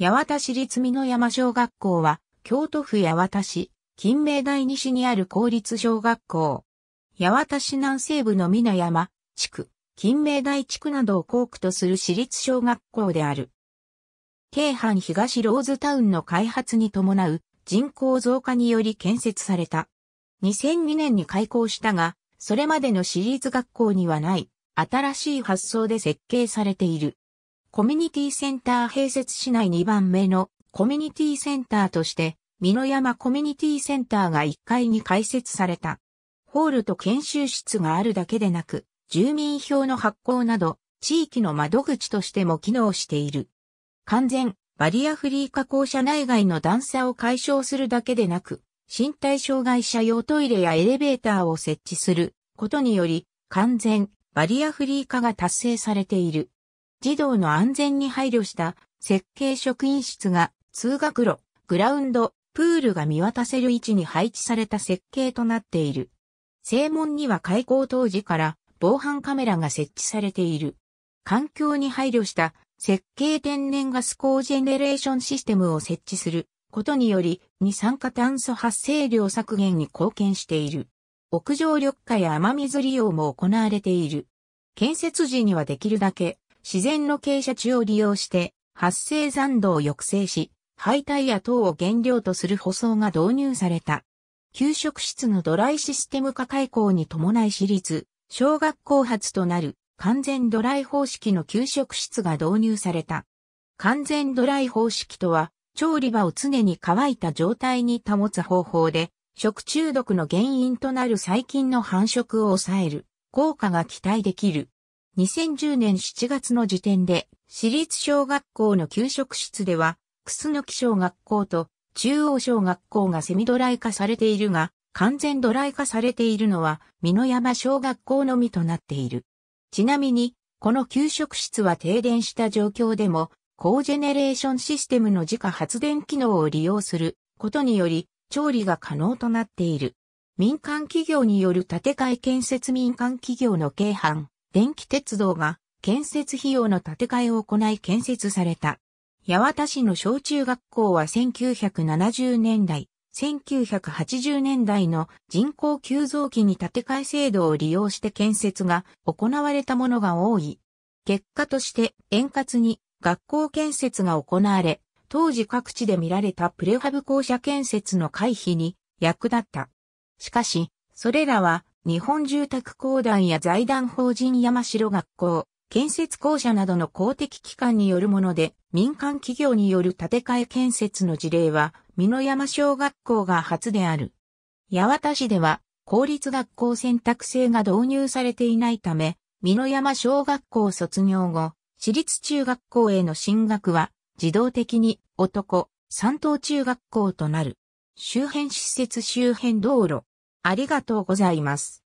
八幡市立美濃山小学校は、京都府八幡市、近明大西にある公立小学校。八幡市南西部の美濃山、地区、近明大地区などを校区とする市立小学校である。京阪東ローズタウンの開発に伴う人口増加により建設された。2002年に開校したが、それまでの私立学校にはない、新しい発想で設計されている。コミュニティセンター併設市内2番目のコミュニティセンターとして、美濃山コミュニティセンターが1階に開設された。ホールと研修室があるだけでなく、住民票の発行など、地域の窓口としても機能している。完全、バリアフリー加工車内外の段差を解消するだけでなく、身体障害者用トイレやエレベーターを設置することにより、完全、バリアフリー化が達成されている。児童の安全に配慮した設計職員室が通学路、グラウンド、プールが見渡せる位置に配置された設計となっている。正門には開校当時から防犯カメラが設置されている。環境に配慮した設計天然ガスコージェネレーションシステムを設置することにより二酸化炭素発生量削減に貢献している。屋上緑化や雨水利用も行われている。建設時にはできるだけ自然の傾斜地を利用して発生残土を抑制し、廃体や等を原料とする舗装が導入された。給食室のドライシステム化開校に伴い私立、小学校発となる完全ドライ方式の給食室が導入された。完全ドライ方式とは、調理場を常に乾いた状態に保つ方法で、食中毒の原因となる細菌の繁殖を抑える効果が期待できる。2010年7月の時点で、私立小学校の給食室では、楠木小学校と中央小学校がセミドライ化されているが、完全ドライ化されているのは、美濃山小学校のみとなっている。ちなみに、この給食室は停電した状況でも、高ジェネレーションシステムの自家発電機能を利用することにより、調理が可能となっている。民間企業による建て替え建設民間企業の計犯。電気鉄道が建設費用の建て替えを行い建設された。八幡市の小中学校は1970年代、1980年代の人口急増期に建て替え制度を利用して建設が行われたものが多い。結果として円滑に学校建設が行われ、当時各地で見られたプレハブ校舎建設の回避に役立った。しかし、それらは日本住宅公団や財団法人山城学校、建設公社などの公的機関によるもので、民間企業による建て替え建設の事例は、美濃山小学校が初である。八幡市では、公立学校選択制が導入されていないため、美濃山小学校卒業後、私立中学校への進学は、自動的に男、三等中学校となる。周辺施設周辺道路、ありがとうございます。